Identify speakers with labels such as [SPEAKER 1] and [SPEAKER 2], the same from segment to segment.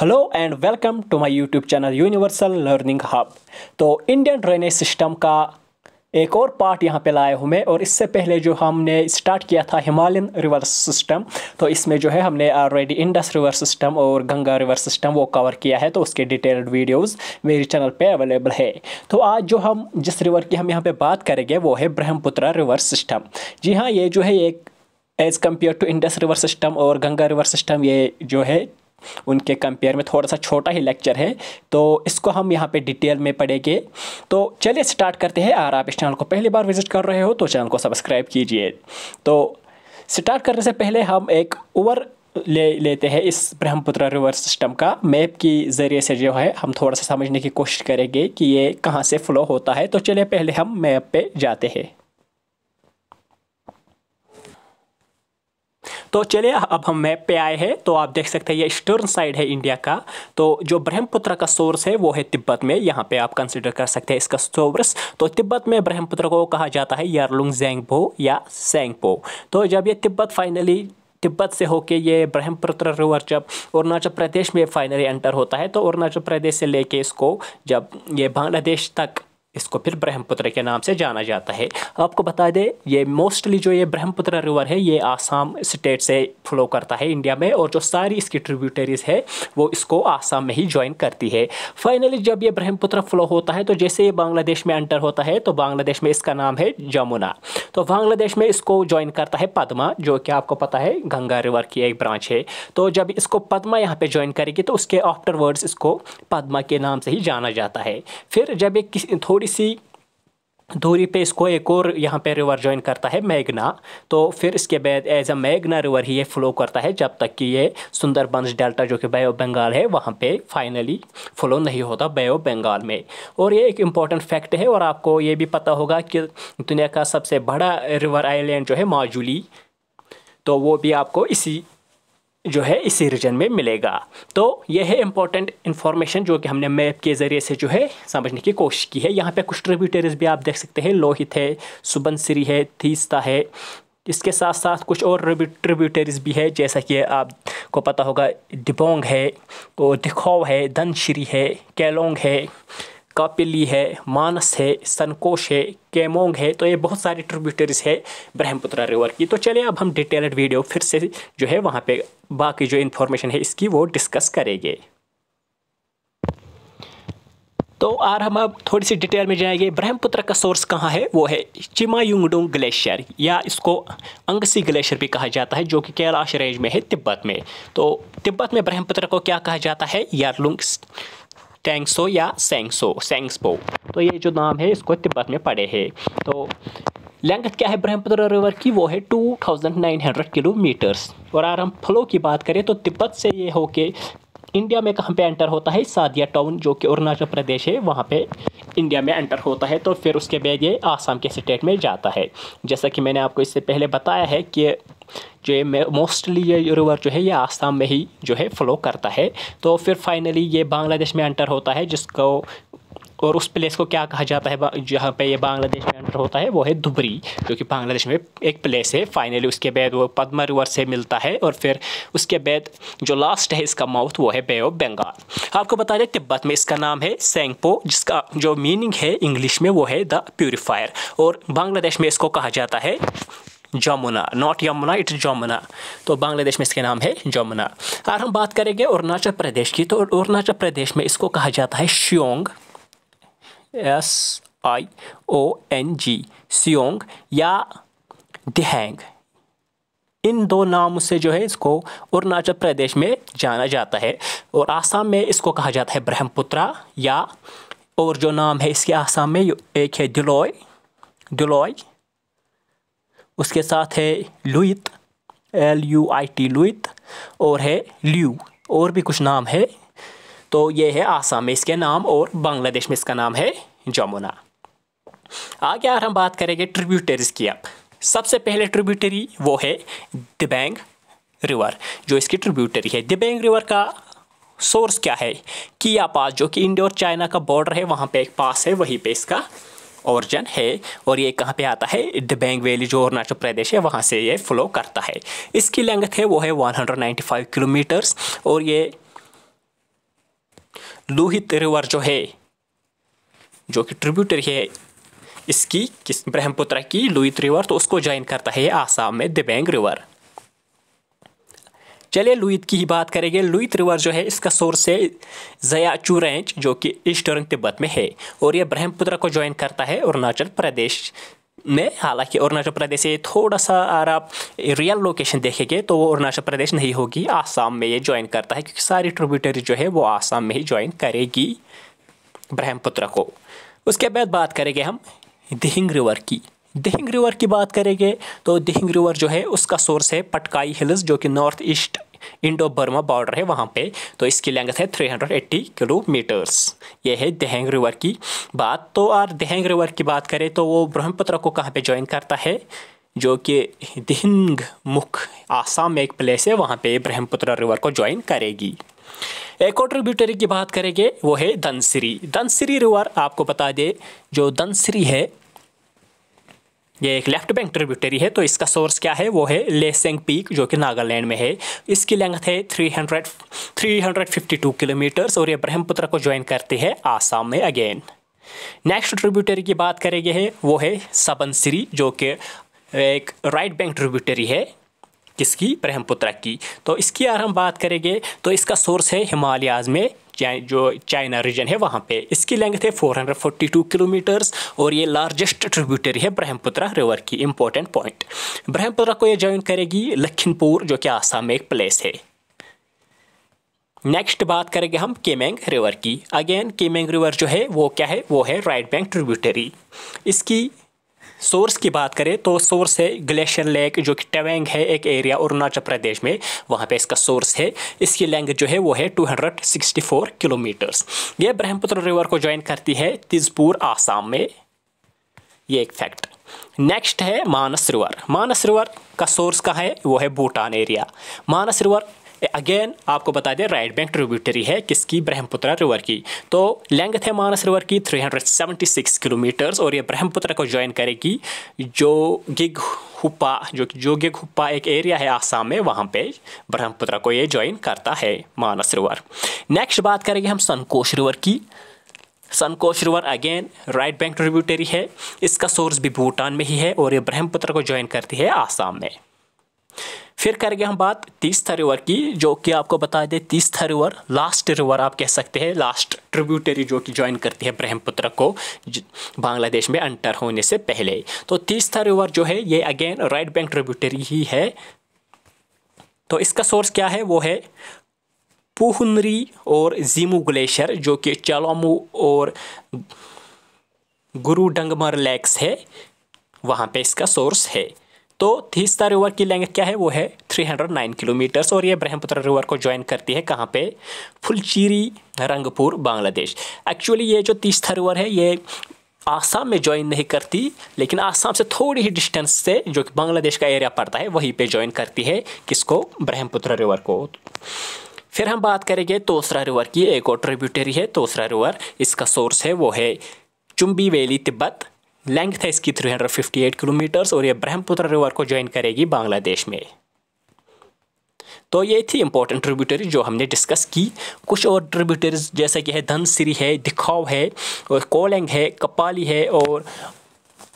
[SPEAKER 1] hello and welcome to my YouTube channel universal learning hub तो Indian drainage system का एक और part यहाँ पे लाया हूँ मैं और इससे पहले जो हमने स्टार्ट किया था हिमालयन रिवर सिस्टम तो इसमें जो है हमने ऑलरेडी इंडस रिवर सिस्टम और गंगा रिवर सिस्टम वो कवर किया है तो उसके डिटेल्ड वीडियोस मेरे चैनल पे अवेलेबल है तो आज जो हम जिस रिवर की हम यहाँ पे बात करेंगे वो है ब्रह्मपुत्रा रिवर सिस्टम जी हाँ ये जो है एक as compared to Indus river system और गंगा रिवर सिस्टम ये जो है उनके कंपेयर में थोड़ा सा छोटा ही लेक्चर है तो इसको हम यहाँ पे डिटेल में पढ़ेंगे तो चलिए स्टार्ट करते हैं अगर आप इस चैनल को पहली बार विजिट कर रहे हो तो चैनल को सब्सक्राइब कीजिए तो स्टार्ट करने से पहले हम एक ओवर ले लेते हैं इस ब्रह्मपुत्र रिवर सिस्टम का मैप के ज़रिए से जो है हम थोड़ा सा समझने की कोशिश करेंगे कि ये कहाँ से फ़्लो होता है तो चलिए पहले हम मैप पर जाते हैं तो चलिए अब हम मैप पे आए हैं तो आप देख सकते हैं ये ईस्टर्न साइड है इंडिया का तो जो ब्रह्मपुत्र का सोर्स है वो है तिब्बत में यहाँ पे आप कंसिडर कर सकते हैं इसका सोर्स तो तिब्बत में ब्रह्मपुत्र को कहा जाता है यारलुंग जैंगपो या सेंगपो तो जब ये तिब्बत फाइनली तिब्बत से होके ये ब्रह्मपुत्र रिवर जब अरुणाचल प्रदेश में फाइनली एंटर होता है तो अरुणाचल प्रदेश से लेके इसको जब ये बांग्लादेश तक इसको फिर ब्रह्मपुत्र के नाम से जाना जाता है आपको बता दें ये मोस्टली जो ये ब्रह्मपुत्र रिवर है ये आसाम स्टेट से फ्लो करता है इंडिया में और जो सारी इसकी ट्रिब्यूटरीज है वो इसको आसाम में ही ज्वाइन करती है फाइनली जब ये ब्रह्मपुत्र फ्लो होता है तो जैसे ये बांग्लादेश में एंटर होता है तो बांग्लादेश में इसका नाम है जमुना तो बांग्लादेश में इसको ज्वाइन करता है पदमा जो कि आपको पता है गंगा रिवर की एक ब्रांच है तो जब इसको पदमा यहाँ पर ज्वाइन करेगी तो उसके आफ्टर इसको पदमा के नाम से ही जाना जाता है फिर जब ये थोड़ी इसी दूरी पे इसको एक और यहाँ पे रिवर ज्वाइन करता है मैगना तो फिर इसके बाद एज अ मैगना रिवर ही ये फ्लो करता है जब तक कि ये सुंदरबंस डेल्टा जो कि बे ऑफ बंगाल है वहाँ पे फाइनली फ्लो नहीं होता बे ऑफ बंगाल में और ये एक इम्पॉर्टेंट फैक्ट है और आपको ये भी पता होगा कि दुनिया का सबसे बड़ा रिवर आइलैंड जो है माजुली तो वो भी आपको इसी जो है इसी रीजन में मिलेगा तो ये है इंपॉर्टेंट इन्फॉर्मेशन जो कि हमने मैप के ज़रिए से जो है समझने की कोशिश की है यहाँ पे कुछ ट्रिब्यूटरीज भी आप देख सकते हैं लोहित है सुबनसिरी है तीस्ता है इसके साथ साथ कुछ और ट्रिब्यूटरीज भी है जैसा कि आपको पता होगा डिबोंग है और दिखोव है धनश्री है कैलोंग है कापिली है मानस है सनकोश है केमोंग है तो ये बहुत सारी ट्रिब्यूटरीज है ब्रह्मपुत्र रिवर की तो चलिए अब हम डिटेल्ड वीडियो फिर से जो है वहाँ पे बाकी जो इन्फॉर्मेशन है इसकी वो डिस्कस करेंगे तो आर हम अब थोड़ी सी डिटेल में जाएंगे ब्रह्मपुत्र का सोर्स कहाँ है वो है चिमायुंगडोंग ग्लेशियर या इसको अंगसी ग्लेशियर भी कहा जाता है जो कि कैलाश रेंज में है तिब्बत में तो तिब्बत में ब्रह्मपुत्र को क्या कहा जाता है यारलुंग टेंगसो या सेंगसो सेंगसपो तो ये जो नाम है इसको तिब्बत में पड़े है तो लेंथ क्या है ब्रह्मपुत्र रिवर की वो है 2900 किलोमीटर्स और अगर हम फ्लो की बात करें तो तिब्बत से ये होके इंडिया में कहाँ पे एंटर होता है सादिया टाउन जो कि अरुणाचल प्रदेश है वहाँ पे इंडिया में एंटर होता है तो फिर उसके बाद ये आसाम के स्टेट में जाता है जैसा कि मैंने आपको इससे पहले बताया है कि जो ये मोस्टली ये रिवर जो है ये आसाम में ही जो है फ्लो करता है तो फिर फाइनली ये बांग्लादेश में एंटर होता है जिसको और उस प्लेस को क्या कहा जाता है जहाँ पे ये बांग्लादेश में एंटर होता है वो है धुबरी जो कि बांग्लादेश में एक प्लेस है फाइनली उसके बाद वो पद्म रिवर से मिलता है और फिर उसके बाद जो लास्ट है इसका माउथ वो है बे ऑफ बंगाल आपको बता दें तिब्बत में इसका नाम है सेंगपो जिसका जो मीनिंग है इंग्लिश में वो है द प्योरीफायर और बांग्लादेश में इसको कहा जाता है जमुना नॉट यमुना इट जमुना तो बांग्लादेश में इसके नाम है जमुना और हम बात करेंगे अरुणाचल प्रदेश की तो अरुणाचल प्रदेश में इसको कहा जाता है श्योंग S I O N G सियोंग या दिहेंग इन दो नाम से जो है इसको अरुणाचल प्रदेश में जाना जाता है और आसाम में इसको कहा जाता है ब्रह्मपुत्रा या और जो नाम है इसके आसाम में एक है दिलोय दिलोय उसके साथ है Luit L U I T Luit और है ल्यू और भी कुछ नाम है तो ये है आसाम में इसके नाम और बांग्लादेश में इसका नाम है जमुना आगे यार हम बात करेंगे ट्रिब्यूटरीज की अब सबसे पहले ट्रिब्यूटरी वो है दिबैंग रिवर जो इसकी ट्रिब्यूटरी है दिबैंग रिवर का सोर्स क्या है किया पास जो कि इंडिया और चाइना का बॉर्डर है वहाँ पे एक पास है वहीं पे इसका ओरिजन है और ये कहाँ पे आता है दिबैंग वैली जो अरुणाचल प्रदेश है वहाँ से ये फ्लो करता है इसकी लेंथ है वो है 195 किलोमीटर्स और ये लूहित रिवर जो है जो कि ट्रिब्यूटरी है इसकी किस ब्रह्मपुत्र की लुईत रिवर तो उसको ज्वाइन करता है आसाम में दिबेंग रिवर चलिए लुईत की ही बात करेंगे लुईत रिवर जो है इसका सोर्स है जयाचू रेंज जो कि ईस्टर्न तिब्बत में है और यह ब्रह्मपुत्र को ज्वाइन करता है अरुणाचल प्रदेश में हालांकि अरुणाचल प्रदेश से थोड़ा सा अगर आप रियल लोकेशन देखेंगे तो वो अरुणाचल प्रदेश नहीं होगी आसाम में ये ज्वाइन करता है क्योंकि सारी ट्रिब्यूटरी जो है वो आसाम में ही ज्वाइन करेगी ब्रह्मपुत्र को उसके बाद बात करेंगे हम दिहिंग रिवर की दिहिंग रिवर की बात करेंगे तो दिहिंग रिवर जो है उसका सोर्स है पटकाई हिल्स जो कि north east Indo Burma border है वहाँ पे तो इसकी लेंथ है 380 किलोमीटर्स ये है दहेंग रिवर की बात तो और दहेंग रिवर की बात करें तो वो ब्रह्मपुत्र को कहाँ पे ज्वाइन करता है जो कि दिहिंग मुख आसाम में एक प्लेस है वहाँ पे ब्रह्मपुत्र रिवर को ज्वाइन करेगी एक और ट्रिब्यूटरी की बात करेंगे वो है धनसिरी धनसिरी रिवर आपको बता दे जो धनसिरी है ये एक लेफ्ट बैंक ट्रिब्यूटरी है तो इसका सोर्स क्या है वो है लेसेंग पीक जो कि नागालैंड में है इसकी लेंथ है 300 352 किलोमीटर्स और ये ब्रह्मपुत्र को ज्वाइन करते हैं आसाम में अगेन नेक्स्ट ट्रिब्यूटरी की बात करेंगे है वो है सबनसिरी जो कि एक राइट बैंक ट्रिब्यूटरी है किसकी ब्रह्मपुत्रा की तो इसकी अगर हम बात करेंगे तो इसका सोर्स है हिमालयाज में जो चाइना रीजन है वहाँ पे इसकी लेंथ है 442 किलोमीटर्स और ये लार्जेस्ट ट्रिब्यूटरी है ब्रह्मपुत्र रिवर की इंपॉर्टेंट पॉइंट ब्रह्मपुत्र को ये ज्वाइन करेगी लखीमपुर जो कि आसाम में एक प्लेस है नेक्स्ट बात करेंगे हम केमेंग रिवर की अगेन केमेंग रिवर जो है वो क्या है वो है राइट बैंक ट्रिब्यूटरी इसकी सोर्स की बात करें तो सोर्स है ग्लेशियर लेक जो कि टवेंग है एक एरिया अरुणाचल प्रदेश में वहाँ पे इसका सोर्स है इसकी लेंथ जो है वो है 264 किलोमीटर्स यह ब्रह्मपुत्र रिवर को ज्वाइन करती है तिजपुर आसाम में ये एक फैक्ट नेक्स्ट है मानस रिवर मानस रिवर का सोर्स कहाँ है वो है Bhutan area Manas river again आपको बता दें राइट बैंक ट्रिब्यूटरी है किसकी ब्रह्मपुत्रा रिवर की तो लेंथ है मानस रिवर की 376 किलोमीटर्स और ये ब्रह्मपुत्रा को ज्वाइन करेगी जो गिग हुप्पा जो जो गिग हुप्पा एक एरिया है आसाम में वहाँ पे ब्रह्मपुत्रा को ये ज्वाइन करता है मानस रिवर नेक्स्ट बात करेंगे हम संकोश रिवर की Sankosh river again right bank tributary है इसका सोर्स भी भूटान में ही है और ये ब्रह्मपुत्र को ज्वाइन करती है आसाम में फिर करेंगे हम बात तीसथा रिवर की जो कि आपको बता दें तीसथा रिवर लास्ट रिवर आप कह सकते हैं लास्ट ट्रिब्यूटरी जो कि ज्वाइन करती है ब्रह्मपुत्र को बांग्लादेश में अंटर होने से पहले तो तीसथा रिवर जो है ये अगेन राइट बैंक ट्रिब्यूटरी ही है तो इसका सोर्स क्या है वो है पुहनरी और जीमू ग्लेशियर जो कि चालामू और गुरु डंगमर लेक्स है वहाँ पे इसका सोर्स है तो तीसरा रिवर की लेंथ क्या है वो है 309 किलोमीटर्स और ये ब्रह्मपुत्र रिवर को ज्वाइन करती है कहाँ पे फुलचीरी रंगपुर बांग्लादेश एक्चुअली ये जो तीसरा रिवर है ये आसाम में ज्वाइन नहीं करती लेकिन आसाम से थोड़ी ही डिस्टेंस से जो कि बांग्लादेश का एरिया पड़ता है वहीं पे ज्वाइन करती है किसको ब्रह्मपुत्र रिवर को फिर हम बात करेंगे तोसरा रिवर की एक और ट्रिब्यूटरी है तोसरा रिवर इसका सोर्स है वो है चुम्बी वैली तिब्बत लेंथ है इसकी 358 किलोमीटर्स और ये ब्रह्मपुत्र रिवर को ज्वाइन करेगी बांग्लादेश में तो ये थी इंपॉर्टेंट ट्रिब्यूटरी जो हमने डिस्कस की कुछ और ट्रिब्यूटरीज जैसे कि है धनसिरी है दिखाव है और कोलेंग है कपाली है और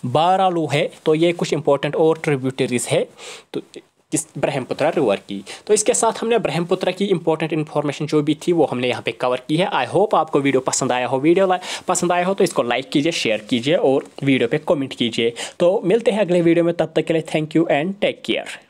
[SPEAKER 1] बारालू है तो ये कुछ इंपॉर्टेंट और ट्रिब्यूटरीज है तो किस ब्रह्मपुत्रा रिवर की तो इसके साथ हमने ब्रह्मपुत्रा की इंपॉर्टेंट इन्फॉर्मेशन जो भी थी वो हमने यहाँ पे कवर की है आई होप आपको वीडियो पसंद आया हो वीडियो पसंद आया हो तो इसको लाइक कीजिए शेयर कीजिए और वीडियो पे कमेंट कीजिए तो मिलते हैं अगले वीडियो में तब तक के लिए thank you and take care